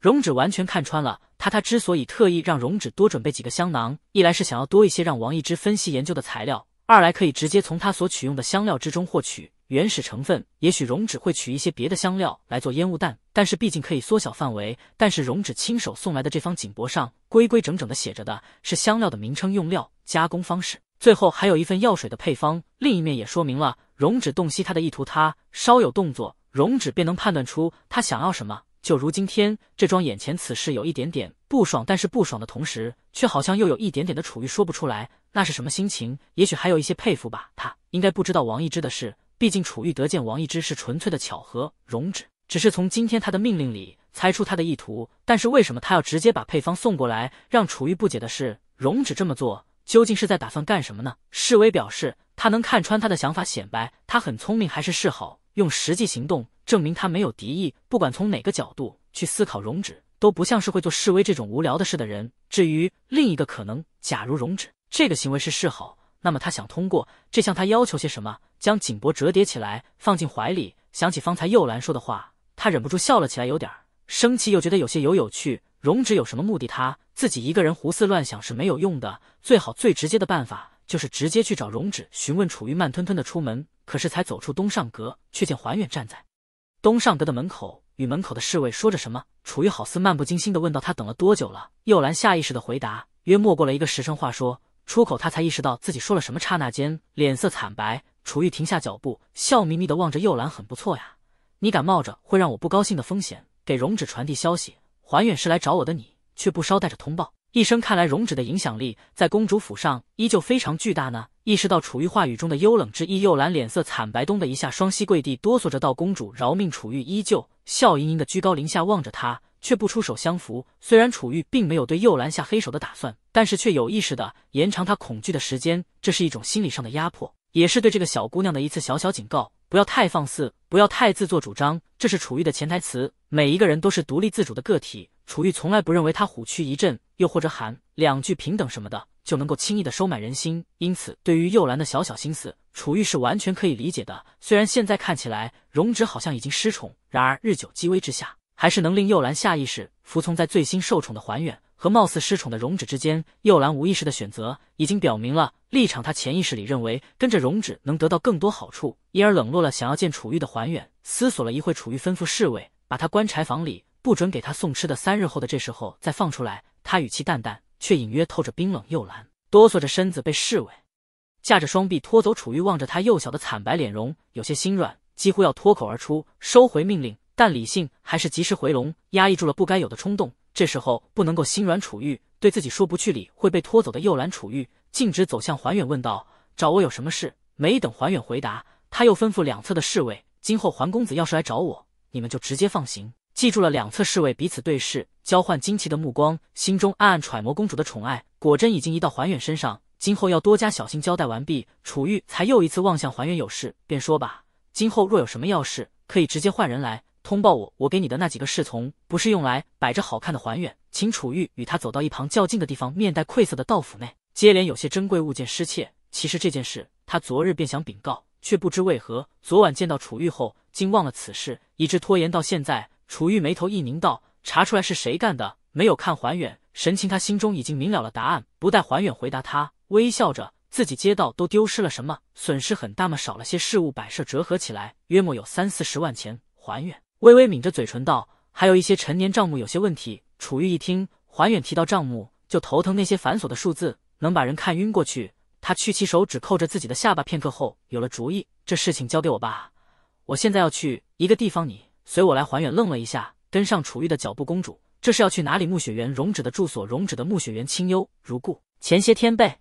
容止完全看穿了他，他之所以特意让容止多准备几个香囊，一来是想要多一些让王一之分析研究的材料，二来可以直接从他所取用的香料之中获取原始成分。也许容止会取一些别的香料来做烟雾弹，但是毕竟可以缩小范围。但是容止亲手送来的这方锦帛上，规规整整的写着的是香料的名称、用料、加工方式，最后还有一份药水的配方。另一面也说明了容止洞悉他的意图，他稍有动作，容止便能判断出他想要什么。就如今天这桩眼前此事有一点点不爽，但是不爽的同时，却好像又有一点点的楚玉说不出来，那是什么心情？也许还有一些佩服吧。他应该不知道王一之的事，毕竟楚玉得见王一之是纯粹的巧合。容止只是从今天他的命令里猜出他的意图，但是为什么他要直接把配方送过来，让楚玉不解的是，容止这么做究竟是在打算干什么呢？世威表示他能看穿他的想法，显摆他很聪明，还是示好，用实际行动。证明他没有敌意，不管从哪个角度去思考，容止都不像是会做示威这种无聊的事的人。至于另一个可能，假如容止这个行为是示好，那么他想通过这向他要求些什么？将锦帛折叠起来放进怀里，想起方才幼兰说的话，他忍不住笑了起来，有点生气，又觉得有些有有趣。容止有什么目的？他自己一个人胡思乱想是没有用的，最好最直接的办法就是直接去找容止询问。楚玉慢吞吞的出门，可是才走出东上阁，却见怀远站在。东上阁的门口，与门口的侍卫说着什么。楚玉好似漫不经心地问道：“他等了多久了？”右蓝下意识的回答：“约莫过了一个时辰。”话说出口，他才意识到自己说了什么，刹那间脸色惨白。楚玉停下脚步，笑眯眯地望着右蓝：“很不错呀，你敢冒着会让我不高兴的风险给容止传递消息，还远是来找我的，你却不捎带着通报。一生看来，容止的影响力在公主府上依旧非常巨大呢。”意识到楚玉话语中的幽冷之意，幼兰脸色惨白，咚的一下，双膝跪地，哆嗦着道：“公主饶命！”楚玉依旧笑盈盈的居高临下望着她，却不出手相扶。虽然楚玉并没有对幼兰下黑手的打算，但是却有意识的延长她恐惧的时间，这是一种心理上的压迫，也是对这个小姑娘的一次小小警告：不要太放肆，不要太自作主张。这是楚玉的潜台词。每一个人都是独立自主的个体，楚玉从来不认为他虎躯一震。又或者喊两句平等什么的，就能够轻易的收买人心。因此，对于幼兰的小小心思，楚玉是完全可以理解的。虽然现在看起来荣止好像已经失宠，然而日久积威之下，还是能令幼兰下意识服从在最新受宠的怀远和貌似失宠的荣止之间。幼兰无意识的选择已经表明了立场，他潜意识里认为跟着荣止能得到更多好处，因而冷落了想要见楚玉的怀远。思索了一会，楚玉吩咐侍卫把他关柴房里，不准给他送吃的。三日后的这时候再放出来。他语气淡淡，却隐约透着冰冷。幼兰哆嗦着身子被侍卫架着双臂拖走，楚玉望着他幼小的惨白脸容，有些心软，几乎要脱口而出收回命令，但理性还是及时回笼，压抑住了不该有的冲动。这时候不能够心软，楚玉对自己说不去理会被拖走的幼兰。楚玉径直走向桓远，问道：“找我有什么事？”没等桓远回答，他又吩咐两侧的侍卫：“今后桓公子要是来找我，你们就直接放行。”记住了，两侧侍卫彼此对视，交换惊奇的目光，心中暗暗揣摩公主的宠爱，果真已经移到桓远身上。今后要多加小心。交代完毕，楚玉才又一次望向桓远，有事便说吧。今后若有什么要事，可以直接换人来通报我。我给你的那几个侍从不是用来摆着好看的。桓远，请楚玉与他走到一旁较近的地方面带愧色的道府内，接连有些珍贵物件失窃。其实这件事他昨日便想禀告，却不知为何昨晚见到楚玉后竟忘了此事，以致拖延到现在。楚玉眉头一拧，道：“查出来是谁干的？”没有看还远神情，他心中已经明了了答案。不待还远回答，他微笑着自己街道都丢失了什么，损失很大吗？少了些事物摆设，折合起来约莫有三四十万钱。还远微微抿着嘴唇道：“还有一些陈年账目，有些问题。”楚玉一听还远提到账目，就头疼那些繁琐的数字，能把人看晕过去。他屈起手指扣着自己的下巴，片刻后有了主意：“这事情交给我吧，我现在要去一个地方，你。”随我来！怀远愣了一下，跟上楚玉的脚步。公主，这是要去哪里？暮雪园，容止的住所。容止的暮雪园，清幽如故。前些天被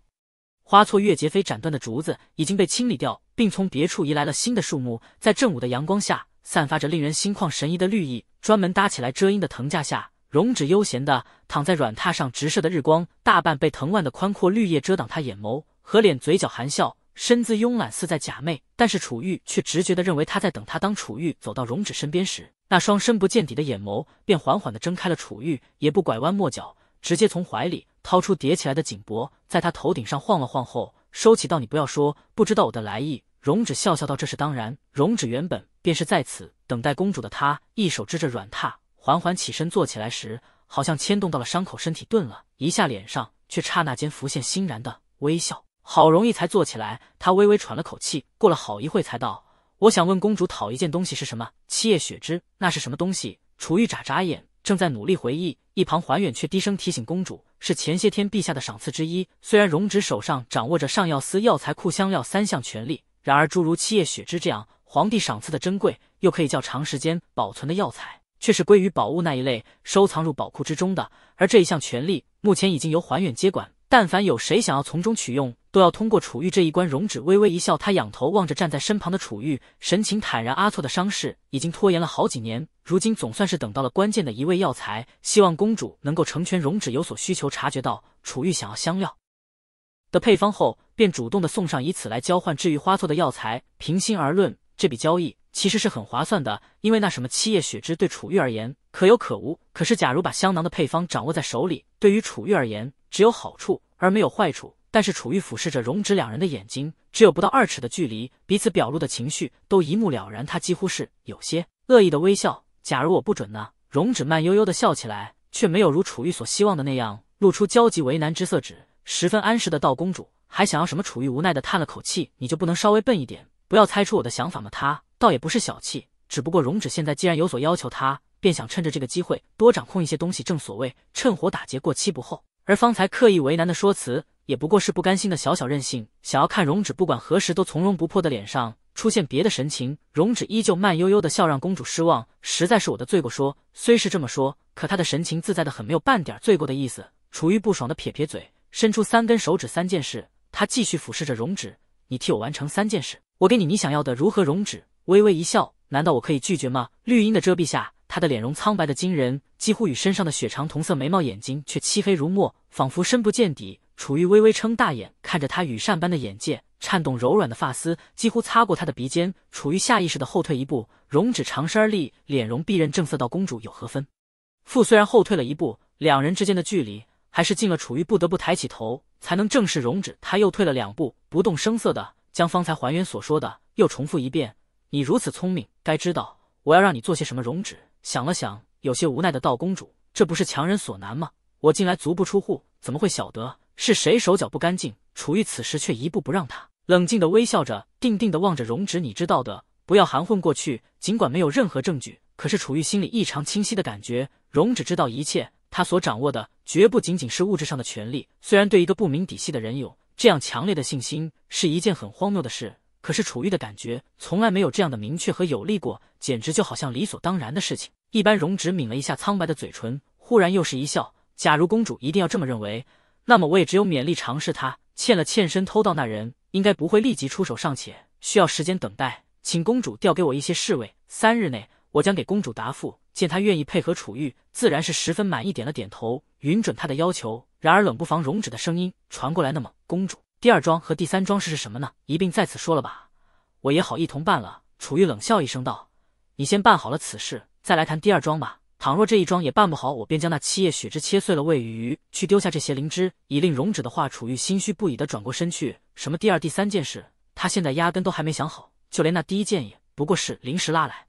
花错月劫飞斩断的竹子已经被清理掉，并从别处移来了新的树木，在正午的阳光下，散发着令人心旷神怡的绿意。专门搭起来遮阴的藤架下，容止悠闲的躺在软榻上，直射的日光大半被藤蔓的宽阔绿叶遮挡。他眼眸和脸嘴角含笑。身姿慵懒似在假寐，但是楚玉却直觉的认为他在等他。当楚玉走到容止身边时，那双深不见底的眼眸便缓缓的睁开了。楚玉也不拐弯抹角，直接从怀里掏出叠起来的锦帛，在他头顶上晃了晃后收起。道：“你不要说不知道我的来意。容止笑笑道：“这是当然。”容止原本便是在此等待公主的，他一手支着软榻，缓缓起身坐起来时，好像牵动到了伤口，身体顿了一下，脸上却刹那间浮现欣然的微笑。好容易才坐起来，他微微喘了口气，过了好一会才道：“我想问公主讨一件东西是什么？七叶雪芝，那是什么东西？”楚玉眨眨眼，正在努力回忆，一旁还远却低声提醒公主：“是前些天陛下的赏赐之一。虽然荣止手上掌握着上药司药材库香料三项权力，然而诸如七叶雪芝这样皇帝赏赐的珍贵又可以较长时间保存的药材，却是归于宝物那一类，收藏入宝库之中的。而这一项权力，目前已经由还远接管。”但凡有谁想要从中取用，都要通过楚玉这一关。容止微微一笑，他仰头望着站在身旁的楚玉，神情坦然。阿错的伤势已经拖延了好几年，如今总算是等到了关键的一味药材。希望公主能够成全容止有所需求。察觉到楚玉想要香料的配方后，便主动的送上，以此来交换治愈花错的药材。平心而论，这笔交易其实是很划算的，因为那什么七叶雪芝对楚玉而言可有可无。可是，假如把香囊的配方掌握在手里，对于楚玉而言。只有好处而没有坏处，但是楚玉俯视着容止两人的眼睛，只有不到二尺的距离，彼此表露的情绪都一目了然。他几乎是有些恶意的微笑。假如我不准呢？容止慢悠悠的笑起来，却没有如楚玉所希望的那样露出焦急为难之色，只十分安适的道：“公主还想要什么？”楚玉无奈的叹了口气：“你就不能稍微笨一点，不要猜出我的想法吗？”他倒也不是小气，只不过容止现在既然有所要求，他便想趁着这个机会多掌控一些东西。正所谓趁火打劫，过期不候。而方才刻意为难的说辞，也不过是不甘心的小小任性，想要看容止不管何时都从容不迫的脸上出现别的神情。容止依旧慢悠悠的笑，让公主失望，实在是我的罪过。说虽是这么说，可他的神情自在的很，没有半点罪过的意思。楚玉不爽的撇撇嘴，伸出三根手指，三件事。他继续俯视着容止：“你替我完成三件事，我给你你想要的。”如何？容止微微一笑：“难道我可以拒绝吗？”绿荫的遮蔽下。他的脸容苍白的惊人，几乎与身上的雪长同色，眉毛眼睛却漆黑如墨，仿佛深不见底。楚玉微微撑大眼看着他，羽扇般的眼界颤动，柔软的发丝几乎擦过他的鼻尖。楚玉下意识的后退一步，容止长身而立，脸容必认正色道：“公主有何分？”傅虽然后退了一步，两人之间的距离还是近了。楚玉不得不抬起头才能正视容止。他又退了两步，不动声色的将方才怀原所说的又重复一遍：“你如此聪明，该知道我要让你做些什么。”容止。想了想，有些无奈的道：“公主，这不是强人所难吗？我近来足不出户，怎么会晓得是谁手脚不干净？”楚玉此时却一步不让他，冷静的微笑着，定定的望着容止。你知道的，不要含混过去。尽管没有任何证据，可是楚玉心里异常清晰的感觉，容止知道一切。他所掌握的绝不仅仅是物质上的权利。虽然对一个不明底细的人有这样强烈的信心，是一件很荒谬的事。可是楚玉的感觉从来没有这样的明确和有力过，简直就好像理所当然的事情。一般容止抿了一下苍白的嘴唇，忽然又是一笑。假如公主一定要这么认为，那么我也只有勉力尝试。他欠了欠身，偷盗那人应该不会立即出手，尚且需要时间等待。请公主调给我一些侍卫，三日内我将给公主答复。见他愿意配合楚玉，自然是十分满意，点了点头，允准他的要求。然而冷不防容止的声音传过来：“那么，公主。”第二桩和第三桩是是什么呢？一并在此说了吧，我也好一同办了。楚玉冷笑一声道：“你先办好了此事，再来谈第二桩吧。倘若这一桩也办不好，我便将那七叶雪芝切碎了，喂鱼去，丢下这些灵芝，以令容止。”的话，楚玉心虚不已的转过身去。什么第二、第三件事，他现在压根都还没想好，就连那第一件也不过是临时拉来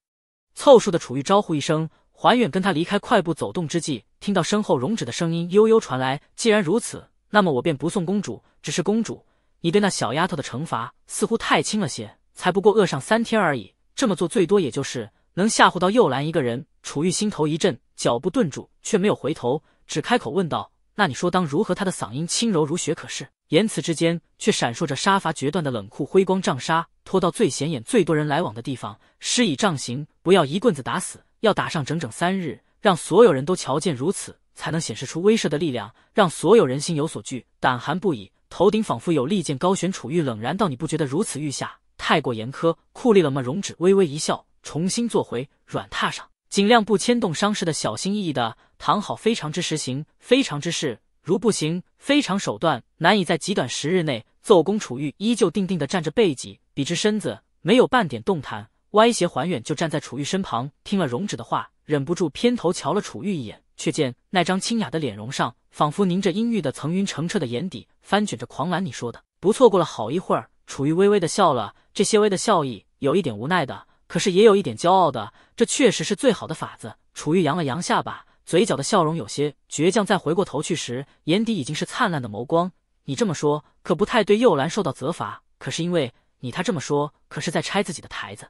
凑数的。楚玉招呼一声，环远跟他离开，快步走动之际，听到身后容止的声音悠悠传来：“既然如此。”那么我便不送公主，只是公主，你对那小丫头的惩罚似乎太轻了些，才不过饿上三天而已。这么做最多也就是能吓唬到幼兰一个人。楚玉心头一震，脚步顿住，却没有回头，只开口问道：“那你说当如何？”他的嗓音轻柔如雪，可是言辞之间却闪烁着杀伐决断的冷酷辉光。杖杀，拖到最显眼、最多人来往的地方，施以杖刑，不要一棍子打死，要打上整整三日，让所有人都瞧见如此。才能显示出威慑的力量，让所有人心有所惧，胆寒不已。头顶仿佛有利剑高悬，楚玉冷然道：“你不觉得如此御下太过严苛、酷吏了吗？”容止微微一笑，重新坐回软榻上，尽量不牵动伤势的，小心翼翼的躺好。非常之时行非常之事，如不行非常手段，难以在极短时日内奏功。楚玉依旧定定的站着，背脊笔直，身子没有半点动弹，歪斜还远就站在楚玉身旁。听了容止的话，忍不住偏头瞧了楚玉一眼。却见那张清雅的脸容上，仿佛凝着阴郁的层云，澄澈的眼底翻卷着狂澜。你说的不错，过了好一会儿，楚玉微微的笑了，这些微的笑意有一点无奈的，可是也有一点骄傲的。这确实是最好的法子。楚玉扬了扬下巴，嘴角的笑容有些倔强。再回过头去时，眼底已经是灿烂的眸光。你这么说可不太对，幼兰受到责罚，可是因为你他这么说，可是在拆自己的台子。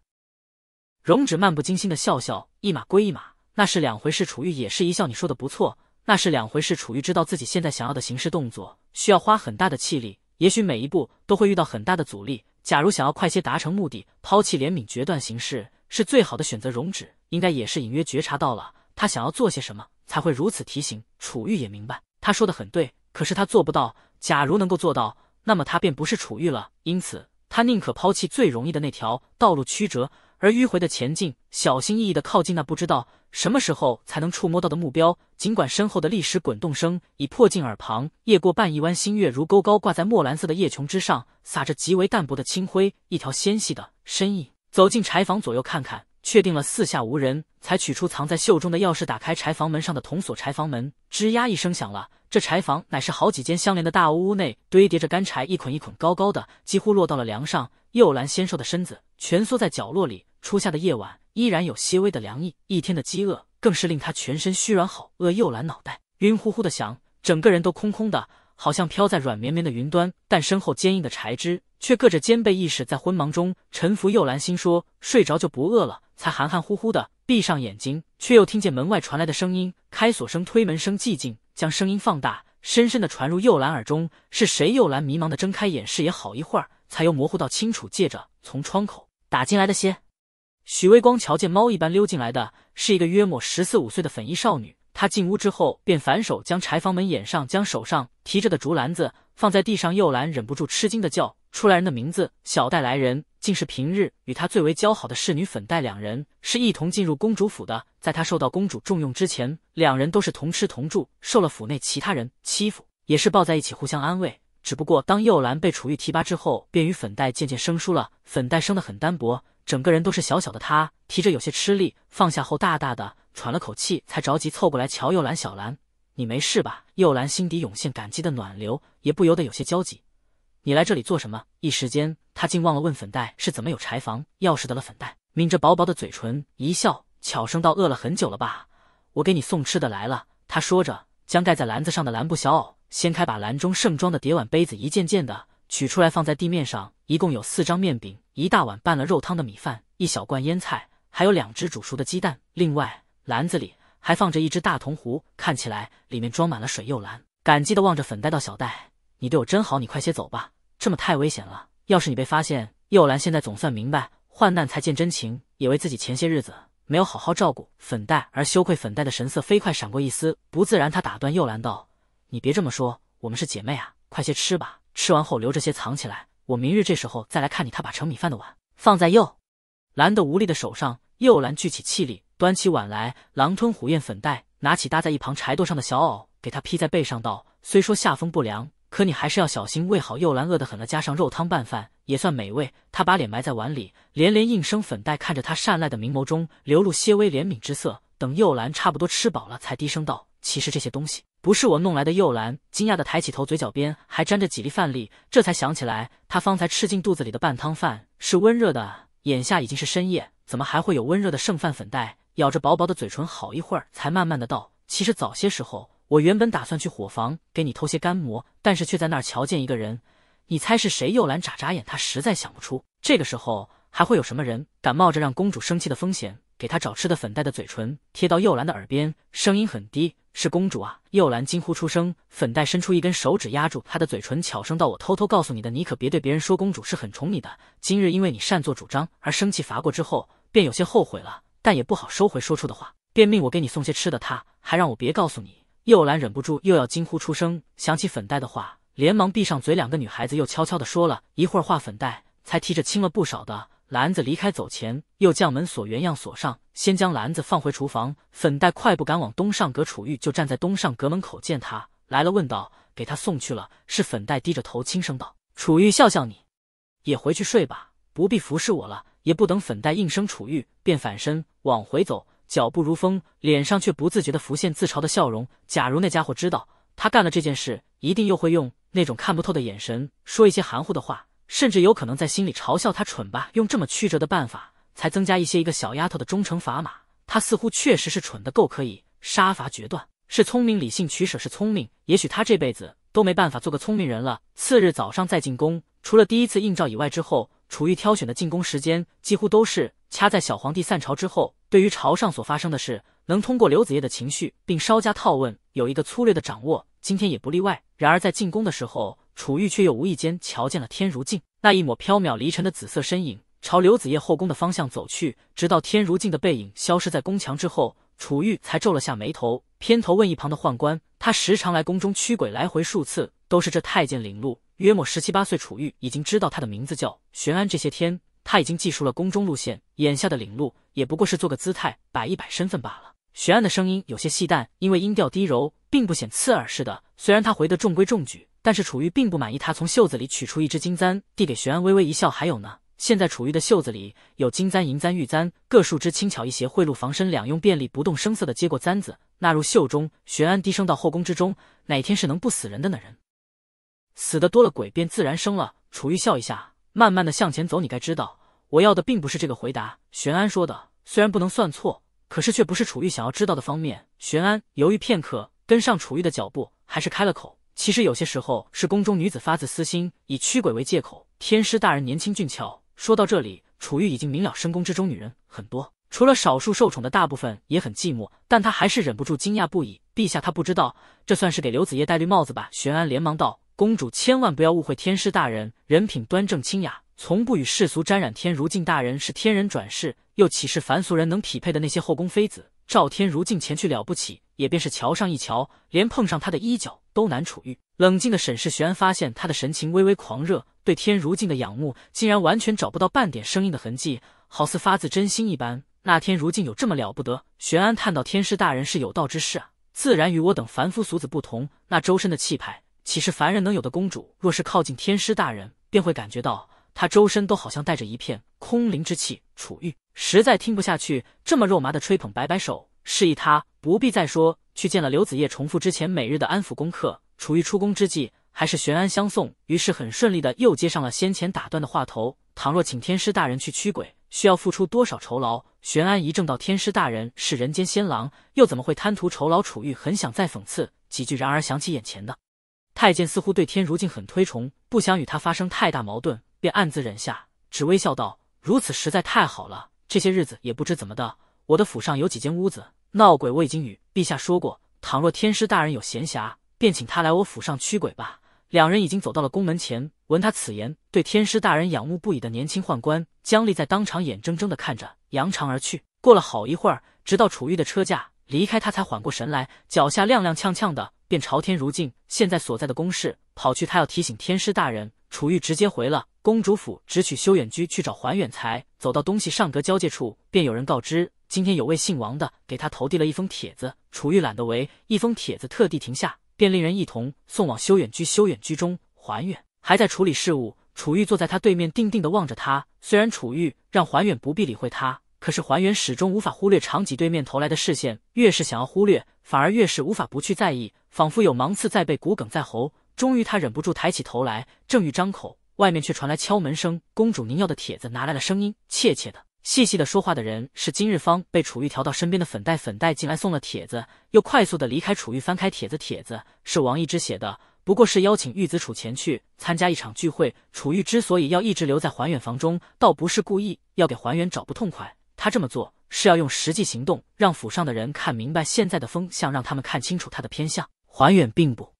容止漫不经心的笑笑，一码归一码。那是两回事，楚玉也是一笑，你说的不错，那是两回事。楚玉知道自己现在想要的行事动作需要花很大的气力，也许每一步都会遇到很大的阻力。假如想要快些达成目的，抛弃怜悯决断行事是最好的选择。容止应该也是隐约觉察到了他想要做些什么，才会如此提醒。楚玉也明白，他说的很对，可是他做不到。假如能够做到，那么他便不是楚玉了。因此，他宁可抛弃最容易的那条道路曲折。而迂回的前进，小心翼翼的靠近那不知道什么时候才能触摸到的目标。尽管身后的历史滚动声已迫近耳旁，夜过半，一弯新月如钩，高挂在墨蓝色的夜穹之上，洒着极为淡薄的青灰，一条纤细的身影走进柴房，左右看看，确定了四下无人，才取出藏在袖中的钥匙，打开柴房门上的铜锁。柴房门吱呀一声响了。这柴房乃是好几间相连的大屋，屋内堆叠着干柴，一捆一捆高高的，几乎落到了梁上。幼兰纤瘦的身子蜷缩在角落里。初夏的夜晚依然有些微的凉意，一天的饥饿更是令他全身虚软，好饿又兰脑袋晕乎乎的想，整个人都空空的，好像飘在软绵绵的云端。但身后坚硬的柴枝却硌着肩背，意识在昏茫中沉浮。又兰心说：“睡着就不饿了。”才含含糊糊的闭上眼睛，却又听见门外传来的声音——开锁声、推门声。寂静将声音放大，深深的传入幼兰耳中。是谁？幼兰迷茫的睁开眼，视野好一会儿才又模糊到清楚，借着从窗口打进来的些。许微光瞧见猫一般溜进来的是一个约莫十四五岁的粉衣少女。她进屋之后，便反手将柴房门掩上，将手上提着的竹篮子放在地上。幼兰忍不住吃惊的叫出来人的名字：“小戴来人竟是平日与她最为交好的侍女粉黛。两人是一同进入公主府的，在她受到公主重用之前，两人都是同吃同住，受了府内其他人欺负，也是抱在一起互相安慰。只不过当幼兰被楚玉提拔之后，便与粉黛渐渐生疏了。粉黛生得很单薄。整个人都是小小的，他提着有些吃力，放下后大大的喘了口气，才着急凑过来瞧幼兰。小兰，你没事吧？幼兰心底涌现感激的暖流，也不由得有些焦急。你来这里做什么？一时间，她竟忘了问粉黛是怎么有柴房钥匙的了。粉黛抿着薄薄的嘴唇，一笑，悄声道：“饿了很久了吧？我给你送吃的来了。”她说着，将盖在篮子上的蓝布小袄掀开，把篮中盛装的碟碗杯子一件件的取出来，放在地面上。一共有四张面饼，一大碗拌了肉汤的米饭，一小罐腌菜，还有两只煮熟的鸡蛋。另外，篮子里还放着一只大铜壶，看起来里面装满了水。又兰感激的望着粉黛道：“小戴，你对我真好，你快些走吧，这么太危险了。要是你被发现……”幼兰现在总算明白，患难才见真情，也为自己前些日子没有好好照顾粉黛而羞愧。粉黛的神色飞快闪过一丝不自然，他打断幼兰道：“你别这么说，我们是姐妹啊！快些吃吧，吃完后留着些藏起来。”我明日这时候再来看你。他把盛米饭的碗放在右兰的无力的手上，右兰聚起气力，端起碗来，狼吞虎咽。粉黛拿起搭在一旁柴垛上的小袄，给他披在背上，道：“虽说夏风不凉，可你还是要小心，喂好右兰。饿得狠了，加上肉汤拌饭也算美味。”他把脸埋在碗里，连连应声。粉黛看着他善赖的明眸中流露些微怜悯之色。等右兰差不多吃饱了，才低声道：“其实这些东西。”不是我弄来的。幼兰惊讶的抬起头，嘴角边还沾着几粒饭粒，这才想起来，她方才吃进肚子里的半汤饭是温热的。眼下已经是深夜，怎么还会有温热的剩饭？粉带咬着薄薄的嘴唇，好一会儿才慢慢的道：“其实早些时候，我原本打算去伙房给你偷些干馍，但是却在那儿瞧见一个人。你猜是谁？”幼兰眨眨眼，她实在想不出，这个时候还会有什么人敢冒着让公主生气的风险给她找吃的。粉黛的嘴唇贴到幼兰的耳边，声音很低。是公主啊！幼兰惊呼出声，粉黛伸出一根手指压住她的嘴唇，悄声道：“我偷偷告诉你的，你可别对别人说。公主是很宠你的，今日因为你擅作主张而生气罚过之后，便有些后悔了，但也不好收回说出的话，便命我给你送些吃的。她还让我别告诉你。”幼兰忍不住又要惊呼出声，想起粉黛的话，连忙闭上嘴。两个女孩子又悄悄的说了一会儿话，粉黛才提着轻了不少的。篮子离开走前，又将门锁原样锁上，先将篮子放回厨房。粉黛快步赶往东上阁，楚玉就站在东上阁门口见他来了，问道：“给他送去了？”是粉黛低着头轻声道。楚玉笑笑：“你也回去睡吧，不必服侍我了。”也不等粉黛应声，楚玉便反身往回走，脚步如风，脸上却不自觉地浮现自嘲的笑容。假如那家伙知道他干了这件事，一定又会用那种看不透的眼神说一些含糊的话。甚至有可能在心里嘲笑他蠢吧，用这么曲折的办法才增加一些一个小丫头的忠诚砝码。他似乎确实是蠢的够，可以杀伐决断，是聪明理性取舍是聪明。也许他这辈子都没办法做个聪明人了。次日早上再进宫，除了第一次应召以外，之后楚玉挑选的进宫时间几乎都是掐在小皇帝散朝之后。对于朝上所发生的事，能通过刘子业的情绪并稍加套问，有一个粗略的掌握。今天也不例外。然而在进宫的时候。楚玉却又无意间瞧见了天如镜那一抹飘渺离尘的紫色身影，朝刘子业后宫的方向走去。直到天如镜的背影消失在宫墙之后，楚玉才皱了下眉头，偏头问一旁的宦官：“他时常来宫中驱鬼，来回数次，都是这太监领路。约莫十七八岁，楚玉已经知道他的名字叫玄安。这些天，他已经记熟了宫中路线，眼下的领路也不过是做个姿态，摆一摆身份罢了。”玄安的声音有些细淡，因为音调低柔，并不显刺耳似的。虽然他回得中规中矩。但是楚玉并不满意，他从袖子里取出一只金簪，递给玄安，微微一笑。还有呢？现在楚玉的袖子里有金簪、银簪、玉簪各数只，轻巧一些，贿赂、防身两用，便利。不动声色的接过簪子，纳入袖中。玄安低声道：“后宫之中，哪天是能不死人的呢？人死的多了，鬼便自然生了。”楚玉笑一下，慢慢的向前走。你该知道，我要的并不是这个回答。玄安说的虽然不能算错，可是却不是楚玉想要知道的方面。玄安犹豫片刻，跟上楚玉的脚步，还是开了口。其实有些时候是宫中女子发自私心，以驱鬼为借口。天师大人年轻俊俏。说到这里，楚玉已经明了深宫之中女人很多，除了少数受宠的，大部分也很寂寞。但她还是忍不住惊讶不已。陛下，他不知道，这算是给刘子业戴绿帽子吧？玄安连忙道：“公主千万不要误会，天师大人人品端正清雅，从不与世俗沾染。天如镜大人是天人转世，又岂是凡俗人能匹配的？那些后宫妃子，召天如镜前去了不起。”也便是瞧上一瞧，连碰上他的衣角都难。楚玉冷静的审视玄安，发现他的神情微微狂热，对天如镜的仰慕竟然完全找不到半点生硬的痕迹，好似发自真心一般。那天如镜有这么了不得？玄安叹道：“天师大人是有道之士啊，自然与我等凡夫俗子不同。那周身的气派，岂是凡人能有的？”公主若是靠近天师大人，便会感觉到他周身都好像带着一片空灵之气。楚玉实在听不下去这么肉麻的吹捧，摆摆手。示意他不必再说，去见了刘子业，重复之前每日的安抚功课。楚玉出宫之际，还是玄安相送，于是很顺利的又接上了先前打断的话头。倘若请天师大人去驱鬼，需要付出多少酬劳？玄安一正道，天师大人是人间仙郎，又怎么会贪图酬劳？楚玉很想再讽刺几句，然而想起眼前的太监似乎对天如镜很推崇，不想与他发生太大矛盾，便暗自忍下，只微笑道：“如此实在太好了。这些日子也不知怎么的，我的府上有几间屋子。”闹鬼，我已经与陛下说过，倘若天师大人有闲暇，便请他来我府上驱鬼吧。两人已经走到了宫门前，闻他此言，对天师大人仰慕不已的年轻宦官姜立在当场眼睁睁的看着扬长而去。过了好一会儿，直到楚玉的车驾离开，他才缓过神来，脚下踉踉跄跄的，便朝天如镜现在所在的宫室跑去，他要提醒天师大人。楚玉直接回了公主府，直取修远居去找桓远才。走到东西上阁交界处，便有人告知，今天有位姓王的给他投递了一封帖子。楚玉懒得为一封帖子特地停下，便令人一同送往修远居。修远居中，桓远还在处理事务。楚玉坐在他对面，定定的望着他。虽然楚玉让桓远不必理会他，可是桓远始终无法忽略长戟对面投来的视线。越是想要忽略，反而越是无法不去在意，仿佛有芒刺在背，骨梗在喉。终于，他忍不住抬起头来，正欲张口，外面却传来敲门声。公主，您要的帖子拿来了。声音怯怯的、细细的，说话的人是今日芳。被楚玉调到身边的粉黛，粉黛进来送了帖子，又快速的离开。楚玉翻开帖子，帖子是王一之写的，不过是邀请玉子楚前去参加一场聚会。楚玉之所以要一直留在还远房中，倒不是故意要给还远找不痛快，他这么做是要用实际行动让府上的人看明白现在的风向，让他们看清楚他的偏向。桓远并不。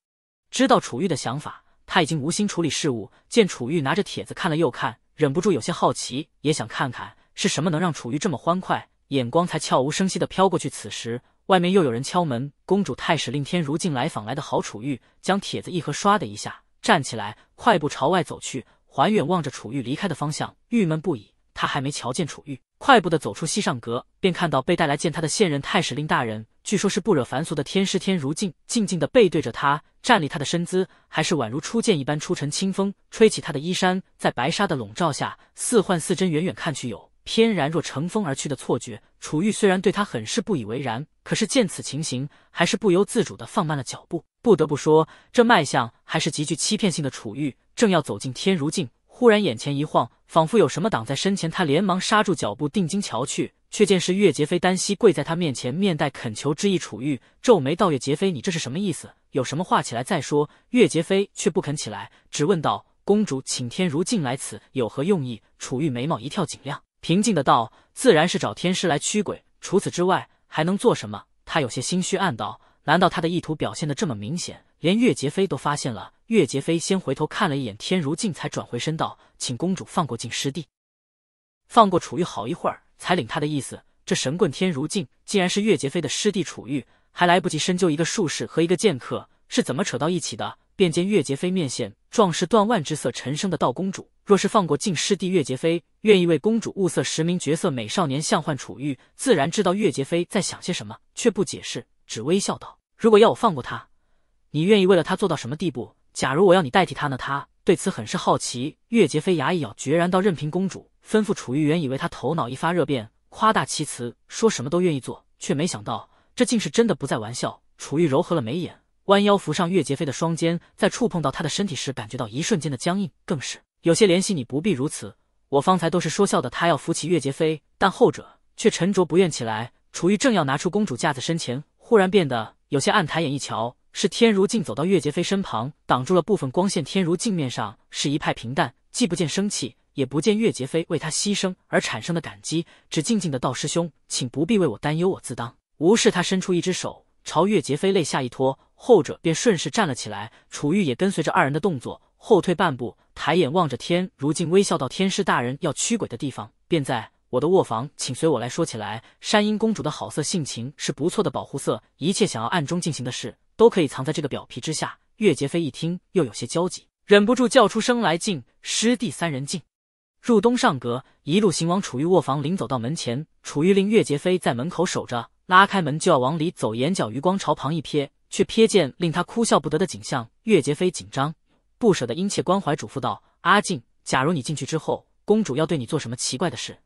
知道楚玉的想法，他已经无心处理事务。见楚玉拿着帖子看了又看，忍不住有些好奇，也想看看是什么能让楚玉这么欢快，眼光才悄无声息的飘过去。此时外面又有人敲门，公主太史令天如进来访，来的好楚玉将帖子一合，唰的一下站起来，快步朝外走去，怀远望着楚玉离开的方向，郁闷不已。他还没瞧见楚玉，快步的走出西上阁，便看到被带来见他的现任太史令大人。据说，是不惹凡俗的天师天如镜，静静的背对着他站立，他的身姿还是宛如初见一般出尘。清风吹起他的衣衫，在白纱的笼罩下，似幻似真，远远看去有翩然若乘风而去的错觉。楚玉虽然对他很是不以为然，可是见此情形，还是不由自主的放慢了脚步。不得不说，这脉象还是极具欺骗性的。楚玉正要走进天如镜，忽然眼前一晃，仿佛有什么挡在身前，他连忙刹住脚步，定睛瞧去。却见是月杰飞单膝跪在他面前，面带恳求之意。楚玉皱眉道：“月杰飞，你这是什么意思？有什么话起来再说。”月杰飞却不肯起来，只问道：“公主，请天如镜来此有何用意？”楚玉眉毛一跳，尽量平静的道：“自然是找天师来驱鬼。除此之外，还能做什么？”他有些心虚，暗道：“难道他的意图表现的这么明显，连月杰飞都发现了？”月杰飞先回头看了一眼天如镜，才转回身道：“请公主放过静师弟，放过楚玉。”好一会儿。才领他的意思，这神棍天如镜竟然是月杰飞的师弟楚玉，还来不及深究一个术士和一个剑客是怎么扯到一起的，便见月杰飞面现壮士断腕之色，沉声的道：“公主若是放过晋师弟月杰飞，愿意为公主物色十名绝色美少年相换楚玉，自然知道月杰飞在想些什么，却不解释，只微笑道：如果要我放过他，你愿意为了他做到什么地步？假如我要你代替他呢？”他对此很是好奇，月杰飞牙一咬，决然道：“任凭公主。”吩咐楚玉，原以为他头脑一发热，便夸大其词，说什么都愿意做，却没想到这竟是真的，不在玩笑。楚玉柔和了眉眼，弯腰扶上岳杰飞的双肩，在触碰到他的身体时，感觉到一瞬间的僵硬，更是有些怜惜。你不必如此，我方才都是说笑的。他要扶起岳杰飞，但后者却沉着不愿起来。楚玉正要拿出公主架子身前，忽然变得有些暗，抬眼一瞧，是天如镜走到岳杰飞身旁，挡住了部分光线。天如镜面上是一派平淡，既不见生气。也不见月劫飞为他牺牲而产生的感激，只静静的道：“师兄，请不必为我担忧，我自当。”无视他伸出一只手朝月劫飞肋下一托，后者便顺势站了起来。楚玉也跟随着二人的动作后退半步，抬眼望着天，如镜微笑道：“天师大人要驱鬼的地方，便在我的卧房，请随我来说。”起来，山阴公主的好色性情是不错的保护色，一切想要暗中进行的事，都可以藏在这个表皮之下。月劫飞一听，又有些焦急，忍不住叫出声来：“静，师弟三人静。”入东上阁，一路行往楚玉卧房。临走到门前，楚玉令月节妃在门口守着，拉开门就要往里走。眼角余光朝旁一瞥，却瞥见令他哭笑不得的景象。月节妃紧张不舍的殷切关怀，嘱咐道：“阿静，假如你进去之后，公主要对你做什么奇怪的事，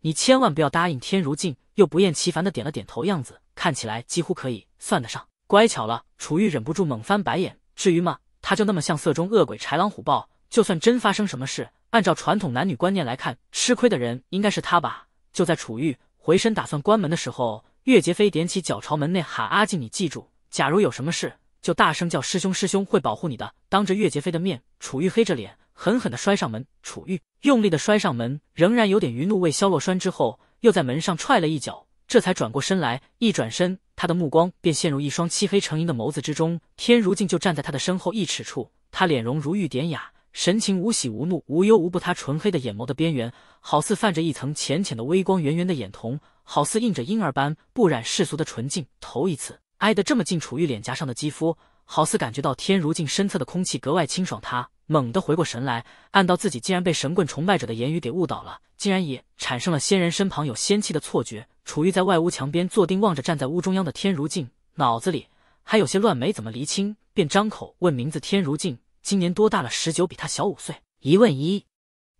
你千万不要答应。”天如镜又不厌其烦的点了点头，样子看起来几乎可以算得上乖巧了。楚玉忍不住猛翻白眼，至于吗？他就那么像色中恶鬼、豺狼虎豹，就算真发生什么事。按照传统男女观念来看，吃亏的人应该是他吧？就在楚玉回身打算关门的时候，岳杰飞踮起脚朝门内喊：“阿静，你记住，假如有什么事，就大声叫师兄，师兄会保护你的。”当着岳杰飞的面，楚玉黑着脸狠狠的摔上门。楚玉用力的摔上门，仍然有点余怒未消落栓之后，又在门上踹了一脚，这才转过身来。一转身，他的目光便陷入一双漆黑成银的眸子之中。天如镜就站在他的身后一尺处，他脸容如玉，典雅。神情无喜无怒无忧无不，他纯黑的眼眸的边缘好似泛着一层浅浅的微光，圆圆的眼瞳好似映着婴儿般不染世俗的纯净。头一次挨得这么近，楚玉脸颊上的肌肤好似感觉到天如镜身侧的空气格外清爽。他猛地回过神来，暗道自己竟然被神棍崇拜者的言语给误导了，竟然也产生了仙人身旁有仙气的错觉。楚玉在外屋墙边坐定，望着站在屋中央的天如镜，脑子里还有些乱，没怎么厘清，便张口问名字：天如镜。今年多大了？十九，比他小五岁。一问一，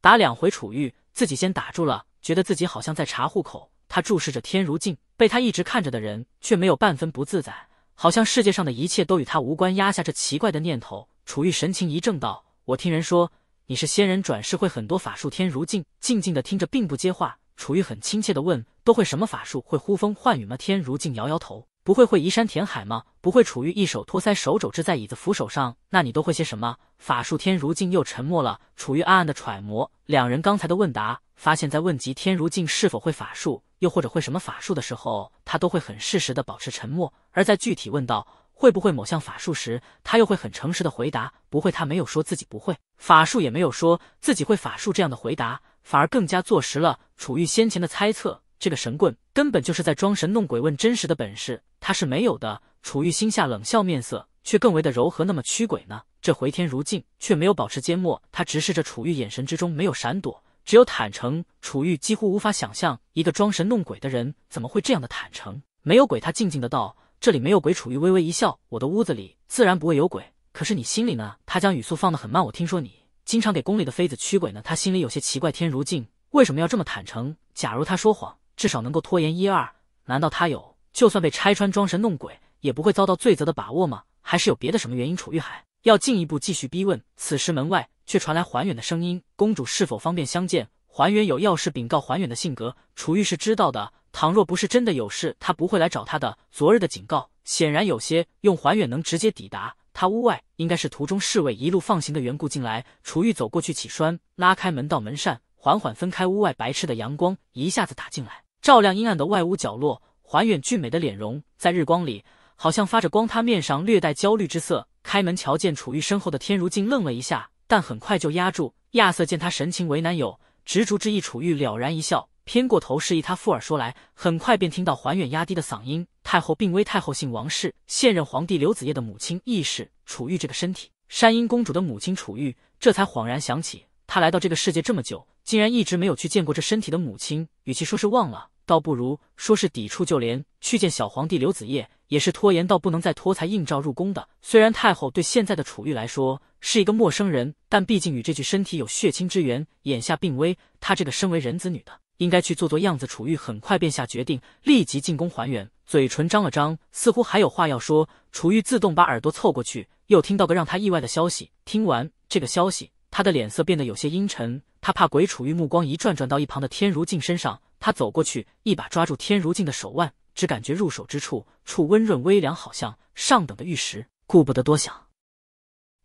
打两回。楚玉自己先打住了，觉得自己好像在查户口。他注视着天如镜，被他一直看着的人却没有半分不自在，好像世界上的一切都与他无关。压下这奇怪的念头，楚玉神情一怔，道：“我听人说你是仙人转世，会很多法术。”天如镜静静的听着，并不接话。楚玉很亲切的问：“都会什么法术？会呼风唤雨吗？”天如镜摇摇头。不会会移山填海吗？不会，楚玉一手托腮，手肘支在椅子扶手上。那你都会些什么法术？天如镜又沉默了。楚玉暗暗的揣摩两人刚才的问答，发现，在问及天如镜是否会法术，又或者会什么法术的时候，他都会很适时的保持沉默；而在具体问到会不会某项法术时，他又会很诚实的回答不会。他没有说自己不会法术，也没有说自己会法术。这样的回答反而更加坐实了楚玉先前的猜测：这个神棍根本就是在装神弄鬼，问真实的本事。他是没有的。楚玉心下冷笑，面色却更为的柔和。那么驱鬼呢？这回天如镜却没有保持缄默。他直视着楚玉，眼神之中没有闪躲，只有坦诚。楚玉几乎无法想象，一个装神弄鬼的人怎么会这样的坦诚。没有鬼，他静静的道：“这里没有鬼。”楚玉微微一笑：“我的屋子里自然不会有鬼。可是你心里呢？”他将语速放得很慢。我听说你经常给宫里的妃子驱鬼呢。他心里有些奇怪，天如镜为什么要这么坦诚？假如他说谎，至少能够拖延一二。难道他有？就算被拆穿装神弄鬼，也不会遭到罪责的把握吗？还是有别的什么原因？楚玉海要进一步继续逼问，此时门外却传来怀远的声音：“公主是否方便相见？”怀远有要事禀告。怀远的性格，楚玉是知道的。倘若不是真的有事，他不会来找他的。昨日的警告显然有些用。怀远能直接抵达他屋外，应该是途中侍卫一路放行的缘故。进来，楚玉走过去起栓，拉开门道门扇，缓缓分开屋外白炽的阳光，一下子打进来，照亮阴暗的外屋角落。桓远俊美的脸容在日光里好像发着光，他面上略带焦虑之色。开门瞧见楚玉身后的天如镜，愣了一下，但很快就压住。亚瑟见他神情为难，有执着之意。楚玉了然一笑，偏过头示意他附耳说来。很快便听到桓远压低的嗓音：“太后病危，太后姓王氏，现任皇帝刘子业的母亲亦是楚玉这个身体。”山阴公主的母亲楚玉这才恍然想起，她来到这个世界这么久，竟然一直没有去见过这身体的母亲。与其说是忘了。倒不如说是抵触，就连去见小皇帝刘子业，也是拖延到不能再拖才应召入宫的。虽然太后对现在的楚玉来说是一个陌生人，但毕竟与这具身体有血亲之缘，眼下病危，她这个身为人子女的，应该去做做样子。楚玉很快便下决定，立即进宫还原。嘴唇张了张，似乎还有话要说。楚玉自动把耳朵凑过去，又听到个让他意外的消息。听完这个消息，他的脸色变得有些阴沉。他怕鬼。楚玉目光一转，转到一旁的天如镜身上。他走过去，一把抓住天如镜的手腕，只感觉入手之处处温润微凉，好像上等的玉石。顾不得多想，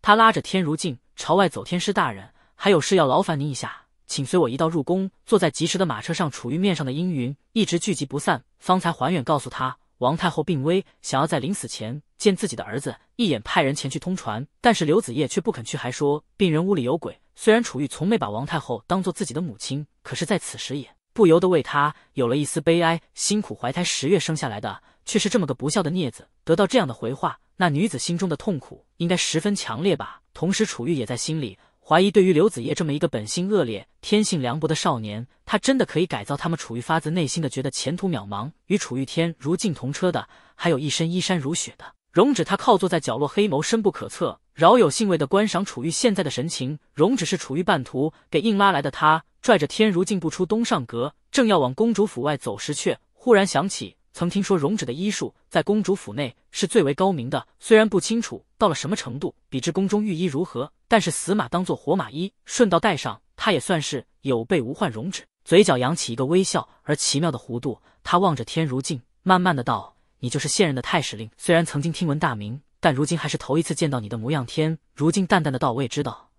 他拉着天如镜朝外走。天师大人还有事要劳烦您一下，请随我一道入宫。坐在及时的马车上，楚玉面上的阴云一直聚集不散。方才还远告诉他，王太后病危，想要在临死前见自己的儿子一眼，派人前去通传，但是刘子业却不肯去，还说病人屋里有鬼。虽然楚玉从没把王太后当做自己的母亲，可是在此时也。不由得为他有了一丝悲哀，辛苦怀胎十月生下来的，却是这么个不孝的孽子。得到这样的回话，那女子心中的痛苦应该十分强烈吧。同时，楚玉也在心里怀疑，对于刘子业这么一个本性恶劣、天性凉薄的少年，他真的可以改造？他们楚玉发自内心的觉得前途渺茫。与楚玉天如镜同车的，还有一身衣衫如雪的容止，他靠坐在角落，黑眸深不可测。饶有兴味的观赏楚玉现在的神情，荣止是楚玉半途给硬拉来的。他拽着天如镜不出东上阁，正要往公主府外走时，却忽然想起，曾听说荣止的医术在公主府内是最为高明的。虽然不清楚到了什么程度，比之宫中御医如何，但是死马当做活马医，顺道带上他也算是有备无患。荣止嘴角扬起一个微笑而奇妙的弧度，他望着天如镜，慢慢的道：“你就是现任的太史令，虽然曾经听闻大名。”但如今还是头一次见到你的模样。天如镜淡淡的道：“我也知道，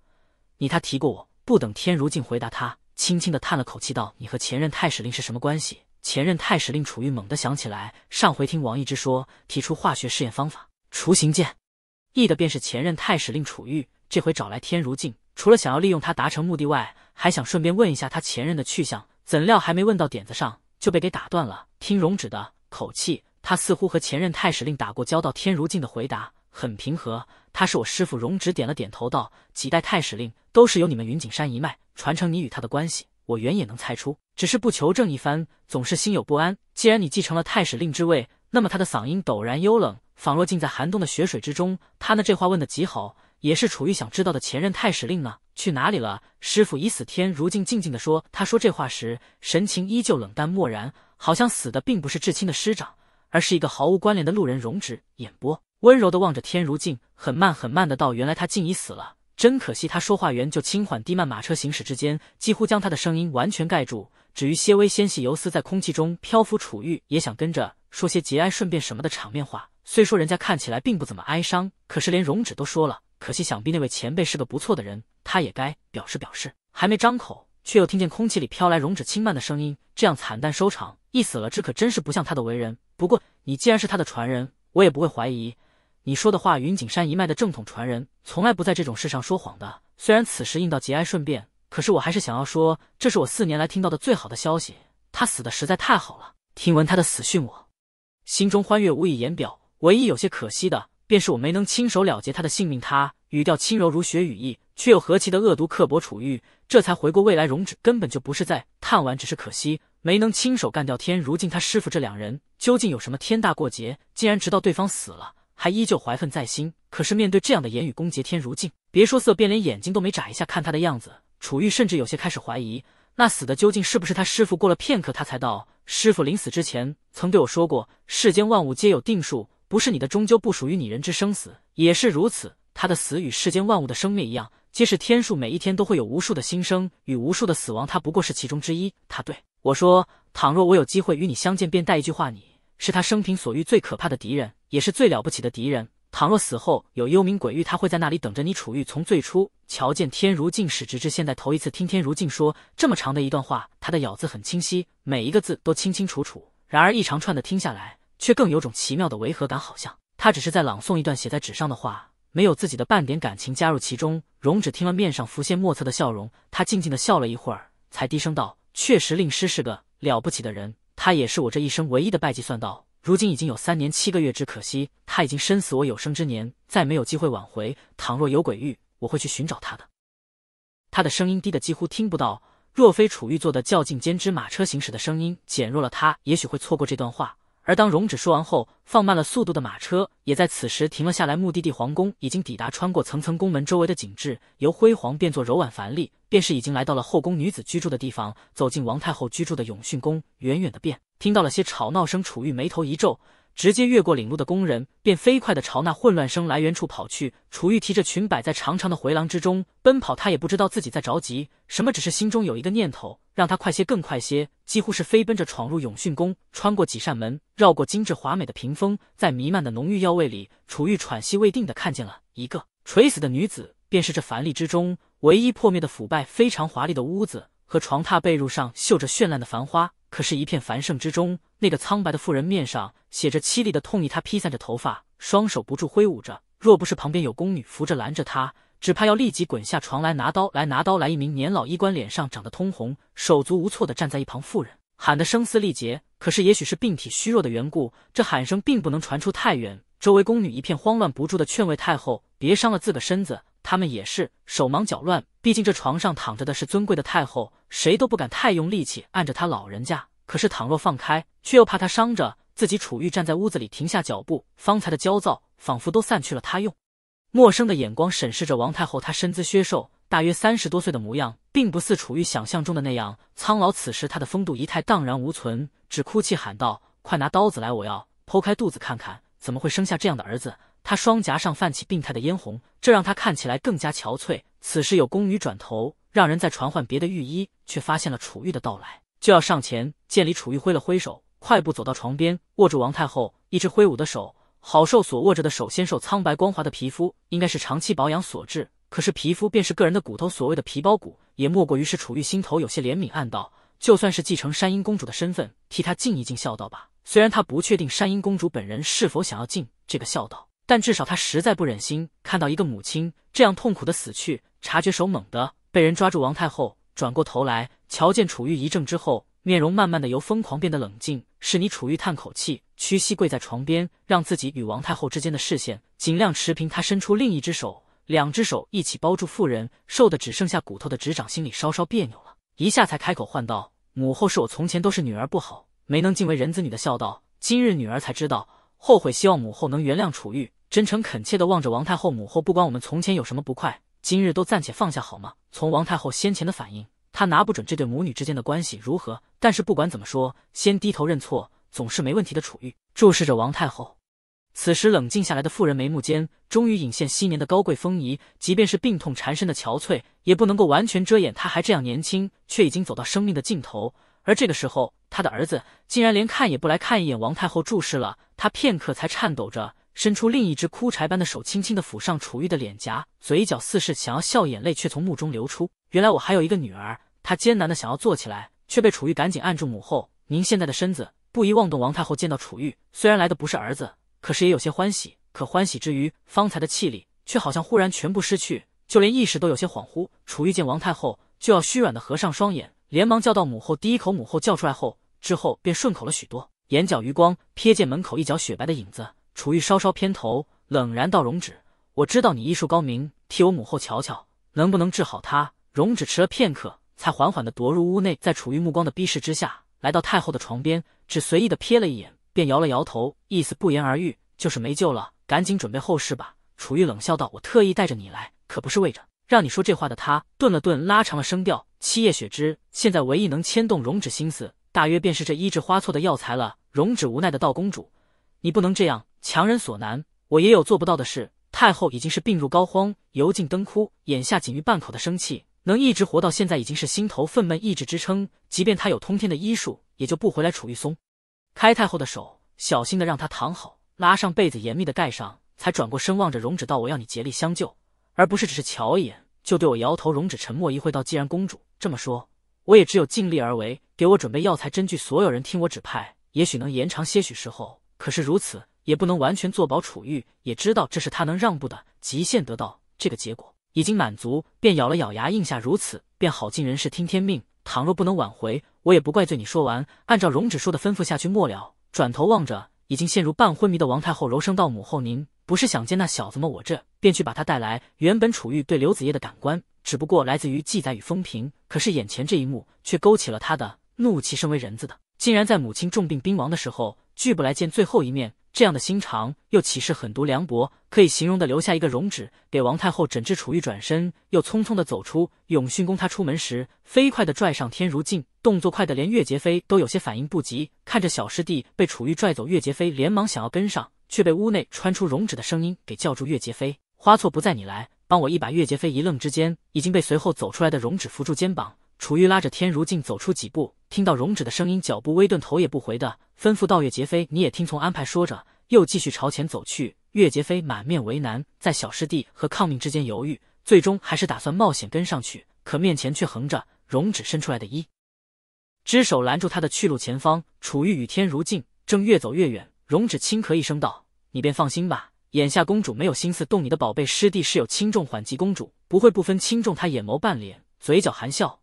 你他提过我。”不等天如镜回答，他轻轻的叹了口气道：“你和前任太史令是什么关系？”前任太史令楚玉猛地想起来，上回听王一之说提出化学试验方法雏形剑，意的便是前任太史令楚玉。这回找来天如镜，除了想要利用他达成目的外，还想顺便问一下他前任的去向。怎料还没问到点子上，就被给打断了。听容止的口气。他似乎和前任太史令打过交道。天如镜的回答很平和。他是我师父荣直，点了点头道：“几代太史令都是由你们云锦山一脉传承。”你与他的关系，我原也能猜出，只是不求证一番，总是心有不安。既然你继承了太史令之位，那么他的嗓音陡然幽冷，仿若浸在寒冬的雪水之中。他呢，这话问的极好，也是楚玉想知道的。前任太史令呢，去哪里了？师父已死。天如镜静静地说。他说这话时，神情依旧冷淡漠然，好像死的并不是至亲的师长。而是一个毫无关联的路人。容止演播，温柔的望着天如镜，很慢很慢的道：“原来他竟已死了，真可惜。”他说话原就轻缓低慢，马车行驶之间，几乎将他的声音完全盖住。只余些微纤细游丝在空气中漂浮。楚玉也想跟着说些节哀顺变什么的场面话，虽说人家看起来并不怎么哀伤，可是连容止都说了，可惜，想必那位前辈是个不错的人，他也该表示表示。还没张口，却又听见空气里飘来容止轻慢的声音。这样惨淡收场，一死了之，可真是不像他的为人。不过，你既然是他的传人，我也不会怀疑你说的话。云景山一脉的正统传人，从来不在这种事上说谎的。虽然此时应到节哀顺变，可是我还是想要说，这是我四年来听到的最好的消息。他死的实在太好了。听闻他的死讯，我心中欢悦无以言表。唯一有些可惜的，便是我没能亲手了结他的性命。他语调轻柔如雪羽翼，却又何其的恶毒刻薄。楚玉这才回过未来容止，根本就不是在叹惋，只是可惜。没能亲手干掉天如镜，他师傅这两人究竟有什么天大过节？竟然直到对方死了，还依旧怀恨在心。可是面对这样的言语攻击，天如镜别说色，便连眼睛都没眨一下。看他的样子，楚玉甚至有些开始怀疑，那死的究竟是不是他师傅？过了片刻，他才道：“师傅临死之前曾对我说过，世间万物皆有定数，不是你的终究不属于你。人之生死也是如此，他的死与世间万物的生灭一样，皆是天数。每一天都会有无数的新生与无数的死亡，他不过是其中之一。”他对。我说：倘若我有机会与你相见，便带一句话。你是他生平所遇最可怕的敌人，也是最了不起的敌人。倘若死后有幽冥鬼域，他会在那里等着你。楚玉从最初瞧见天如镜始，直至现在，头一次听天如镜说这么长的一段话。他的咬字很清晰，每一个字都清清楚楚。然而一长串的听下来，却更有种奇妙的违和感，好像他只是在朗诵一段写在纸上的话，没有自己的半点感情加入其中。容止听了，面上浮现莫测的笑容，他静静的笑了一会儿，才低声道。确实，令师是个了不起的人。他也是我这一生唯一的拜祭算道，如今已经有三年七个月。只可惜他已经身死，我有生之年再没有机会挽回。倘若有鬼域，我会去寻找他的。他的声音低的几乎听不到，若非楚玉做的较劲，兼之马车行驶的声音减弱了，他也许会错过这段话。而当容止说完后，放慢了速度的马车也在此时停了下来。目的地皇宫已经抵达，穿过层层宫门，周围的景致由辉煌变作柔婉繁丽，便是已经来到了后宫女子居住的地方。走进王太后居住的永训宫，远远的便听到了些吵闹声。楚玉眉头一皱，直接越过领路的工人，便飞快的朝那混乱声来源处跑去。楚玉提着裙摆在长长的回廊之中奔跑，他也不知道自己在着急什么，只是心中有一个念头。让他快些，更快些，几乎是飞奔着闯入永训宫，穿过几扇门，绕过精致华美的屏风，在弥漫的浓郁药味里，楚玉喘息未定的看见了一个垂死的女子，便是这繁丽之中唯一破灭的腐败。非常华丽的屋子和床榻被褥上绣着绚烂的繁花，可是，一片繁盛之中，那个苍白的妇人面上写着凄厉的痛意，她披散着头发，双手不住挥舞着，若不是旁边有宫女扶着拦着她。只怕要立即滚下床来拿刀来拿刀来！一名年老衣冠脸上长得通红、手足无措的站在一旁妇人喊得声嘶力竭，可是也许是病体虚弱的缘故，这喊声并不能传出太远。周围宫女一片慌乱，不住的劝慰太后别伤了自个身子，她们也是手忙脚乱，毕竟这床上躺着的是尊贵的太后，谁都不敢太用力气按着她老人家。可是倘若放开，却又怕她伤着自己。楚玉站在屋子里停下脚步，方才的焦躁仿佛都散去了。他用。陌生的眼光审视着王太后，她身姿削瘦，大约三十多岁的模样，并不似楚玉想象中的那样苍老。此时，她的风度仪态荡然无存，只哭泣喊道：“快拿刀子来，我要剖开肚子看看，怎么会生下这样的儿子？”她双颊上泛起病态的嫣红，这让她看起来更加憔悴。此时，有宫女转头，让人再传唤别的御医，却发现了楚玉的到来，就要上前。见李楚玉挥了挥手，快步走到床边，握住王太后一直挥舞的手。好受所握着的手，纤手苍白光滑的皮肤，应该是长期保养所致。可是皮肤便是个人的骨头，所谓的皮包骨，也莫过于是。楚玉心头有些怜悯，暗道：就算是继承山阴公主的身份，替她尽一尽孝道吧。虽然他不确定山阴公主本人是否想要尽这个孝道，但至少他实在不忍心看到一个母亲这样痛苦的死去。察觉手猛的被人抓住，王太后转过头来，瞧见楚玉一怔之后。面容慢慢的由疯狂变得冷静，是你楚玉叹口气，屈膝跪在床边，让自己与王太后之间的视线尽量持平。他伸出另一只手，两只手一起包住妇人瘦的只剩下骨头的指掌，心里稍稍别扭了一下，才开口唤道：“母后，是我从前都是女儿不好，没能尽为人子女的孝道，今日女儿才知道后悔，希望母后能原谅楚玉。”真诚恳切的望着王太后，母后，不管我们从前有什么不快，今日都暂且放下好吗？从王太后先前的反应。他拿不准这对母女之间的关系如何，但是不管怎么说，先低头认错总是没问题的。楚玉注视着王太后，此时冷静下来的妇人眉目间终于隐现昔年的高贵风仪，即便是病痛缠身的憔悴，也不能够完全遮掩她还这样年轻，却已经走到生命的尽头。而这个时候，他的儿子竟然连看也不来看一眼王太后，注视了他片刻，才颤抖着伸出另一只枯柴般的手，轻轻的抚上楚玉的脸颊，嘴角似是想要笑，眼泪却从目中流出。原来我还有一个女儿，她艰难的想要坐起来，却被楚玉赶紧按住。母后，您现在的身子不宜妄动。王太后见到楚玉，虽然来的不是儿子，可是也有些欢喜。可欢喜之余，方才的气力却好像忽然全部失去，就连意识都有些恍惚。楚玉见王太后就要虚软的合上双眼，连忙叫到：“母后！”第一口“母后”叫出来后，之后便顺口了许多。眼角余光瞥见门口一角雪白的影子，楚玉稍稍偏头，冷然道：“容止，我知道你医术高明，替我母后瞧瞧，能不能治好她？”荣止迟了片刻，才缓缓地踱入屋内，在楚玉目光的逼视之下，来到太后的床边，只随意地瞥了一眼，便摇了摇头，意思不言而喻，就是没救了。赶紧准备后事吧！楚玉冷笑道：“我特意带着你来，可不是为着让你说这话的。”他顿了顿，拉长了声调：“七叶雪芝现在唯一能牵动荣止心思，大约便是这医治花错的药材了。”荣止无奈的道：“公主，你不能这样强人所难，我也有做不到的事。太后已经是病入膏肓，油尽灯枯，眼下仅余半口的生气。”能一直活到现在，已经是心头愤懑、意志支撑。即便他有通天的医术，也就不回来。楚玉松，开太后的手，小心的让她躺好，拉上被子，严密的盖上，才转过身望着容止道：“我要你竭力相救，而不是只是瞧一眼就对我摇头。”容止沉默一会，道：“既然公主这么说，我也只有尽力而为。给我准备药材、针具，所有人听我指派，也许能延长些许时候。可是如此，也不能完全做保。”楚玉也知道这是他能让步的极限，得到这个结果。已经满足，便咬了咬牙应下，如此便好。尽人事，听天命。倘若不能挽回，我也不怪罪你。说完，按照容止说的吩咐下去。末了，转头望着已经陷入半昏迷的王太后，柔声道：“母后，您不是想见那小子吗？我这便去把他带来。”原本楚玉对刘子业的感官，只不过来自于记载与风评，可是眼前这一幕却勾起了他的怒气。身为人子的，竟然在母亲重病濒亡的时候，拒不来见最后一面。这样的心肠，又岂是狠毒凉薄可以形容的？留下一个容止给王太后诊治，楚玉转身又匆匆的走出永训宫。他出门时，飞快的拽上天如镜，动作快的连岳杰飞都有些反应不及。看着小师弟被楚玉拽走，岳杰飞连忙想要跟上，却被屋内传出容止的声音给叫住。岳杰飞，花错不在，你来帮我一把。岳杰飞一愣之间，已经被随后走出来的容止扶住肩膀。楚玉拉着天如镜走出几步。听到容止的声音，脚步微顿，头也不回的吩咐道：“月杰飞，你也听从安排。”说着，又继续朝前走去。月杰飞满面为难，在小师弟和抗命之间犹豫，最终还是打算冒险跟上去。可面前却横着容止伸出来的，一只手拦住他的去路。前方，楚玉与天如镜正越走越远。容止轻咳一声道：“你便放心吧，眼下公主没有心思动你的宝贝师弟，是有轻重缓急，公主不会不分轻重。”他眼眸半敛，嘴角含笑：“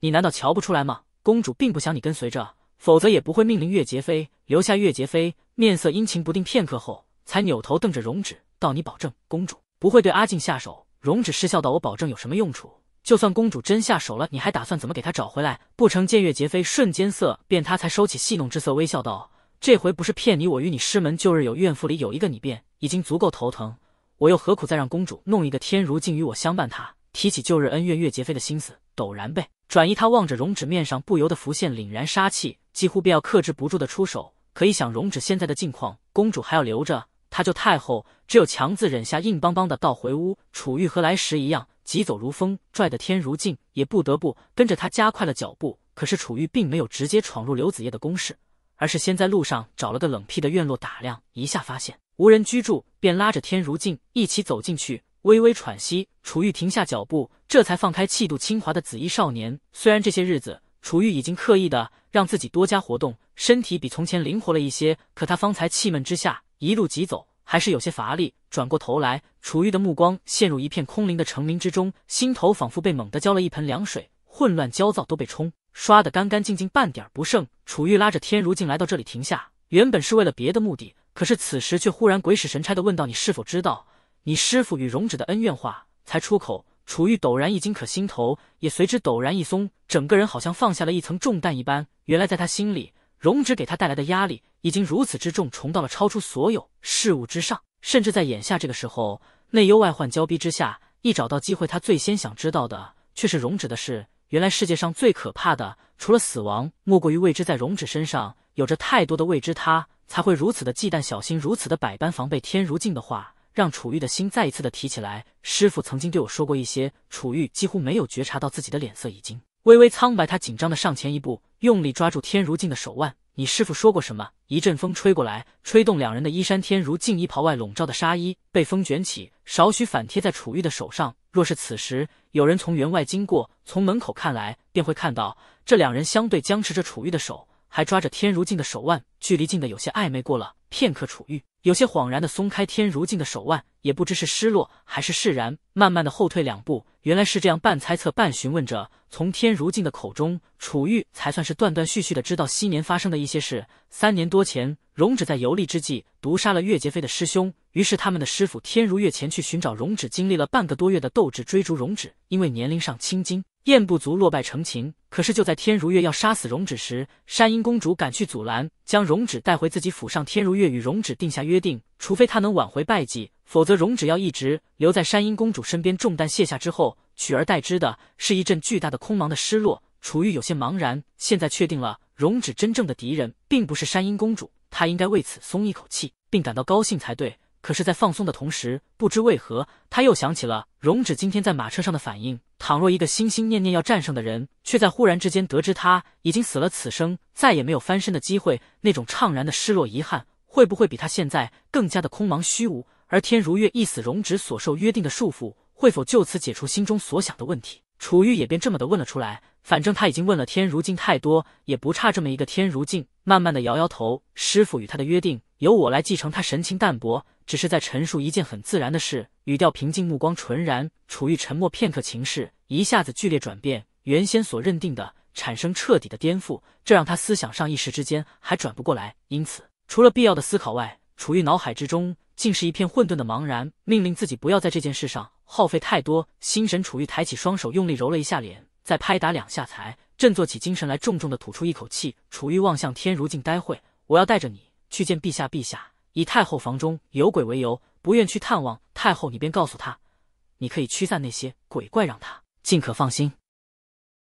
你难道瞧不出来吗？”公主并不想你跟随着，否则也不会命令月婕妃留下。月婕妃面色阴晴不定，片刻后才扭头瞪着容止道：“你保证公主不会对阿静下手？”容止失笑道：“我保证有什么用处？就算公主真下手了，你还打算怎么给她找回来？”不成，见月婕妃瞬间色变，她才收起戏弄之色，微笑道：“这回不是骗你，我与你师门旧日有怨妇里有一个你，便已经足够头疼，我又何苦再让公主弄一个天如镜与我相伴？”她提起旧日恩怨，月婕妃的心思陡然被。转移，他望着容止，面上不由得浮现凛然杀气，几乎便要克制不住的出手。可以想，容止现在的境况，公主还要留着，他就太后，只有强自忍下，硬邦邦的倒回屋。楚玉和来时一样，疾走如风，拽的天如镜也不得不跟着他加快了脚步。可是楚玉并没有直接闯入刘子业的宫室，而是先在路上找了个冷僻的院落打量一下，发现无人居住，便拉着天如镜一起走进去。微微喘息，楚玉停下脚步，这才放开气度清华的紫衣少年。虽然这些日子楚玉已经刻意的让自己多加活动，身体比从前灵活了一些，可他方才气闷之下一路疾走，还是有些乏力。转过头来，楚玉的目光陷入一片空灵的澄明之中，心头仿佛被猛地浇了一盆凉水，混乱焦躁都被冲刷的干干净净，半点不剩。楚玉拉着天如镜来到这里停下，原本是为了别的目的，可是此时却忽然鬼使神差的问道：“你是否知道？”你师父与容止的恩怨话才出口，楚玉陡然一惊，可心头也随之陡然一松，整个人好像放下了一层重担一般。原来在他心里，容止给他带来的压力已经如此之重，重到了超出所有事物之上。甚至在眼下这个时候，内忧外患交逼之下，一找到机会，他最先想知道的却是容止的事。原来世界上最可怕的，除了死亡，莫过于未知。在容止身上有着太多的未知，他才会如此的忌惮，小心，如此的百般防备。天如镜的话。让楚玉的心再一次的提起来。师傅曾经对我说过一些，楚玉几乎没有觉察到自己的脸色已经微微苍白。他紧张的上前一步，用力抓住天如镜的手腕。你师傅说过什么？一阵风吹过来，吹动两人的衣衫，天如镜衣袍外笼罩的纱衣被风卷起，少许反贴在楚玉的手上。若是此时有人从园外经过，从门口看来，便会看到这两人相对僵持着，楚玉的手。还抓着天如镜的手腕，距离近的有些暧昧。过了片刻，楚玉有些恍然的松开天如镜的手腕，也不知是失落还是释然，慢慢的后退两步。原来是这样，半猜测半询问着，从天如镜的口中，楚玉才算是断断续续的知道昔年发生的一些事。三年多前，容止在游历之际毒杀了岳杰飞的师兄，于是他们的师傅天如月前去寻找容止，经历了半个多月的斗智追逐，容止因为年龄上青筋，燕部族落败成秦，可是就在天如月要杀死容止时，山阴公主赶去阻拦，将容止带回自己府上。天如月与容止定下约定，除非他能挽回败绩，否则容止要一直留在山阴公主身边。重担卸下之后，取而代之的是一阵巨大的空茫的失落。楚玉有些茫然，现在确定了容止真正的敌人并不是山阴公主，他应该为此松一口气，并感到高兴才对。可是，在放松的同时，不知为何，他又想起了容止今天在马车上的反应。倘若一个心心念念要战胜的人，却在忽然之间得知他已经死了，此生再也没有翻身的机会，那种怅然的失落、遗憾，会不会比他现在更加的空茫虚无？而天如月一死，容止所受约定的束缚，会否就此解除？心中所想的问题，楚玉也便这么的问了出来。反正他已经问了天如镜太多，也不差这么一个天如镜。慢慢的摇摇头，师傅与他的约定。由我来继承。他神情淡薄，只是在陈述一件很自然的事，语调平静，目光纯然。楚玉沉默片刻，情势一下子剧烈转变，原先所认定的产生彻底的颠覆，这让他思想上一时之间还转不过来。因此，除了必要的思考外，楚玉脑海之中竟是一片混沌的茫然。命令自己不要在这件事上耗费太多心神。楚玉抬起双手，用力揉了一下脸，再拍打两下才振作起精神来，重重的吐出一口气。楚玉望向天如镜，待会我要带着你。去见陛下，陛下以太后房中有鬼为由，不愿去探望太后。你便告诉他，你可以驱散那些鬼怪，让他尽可放心。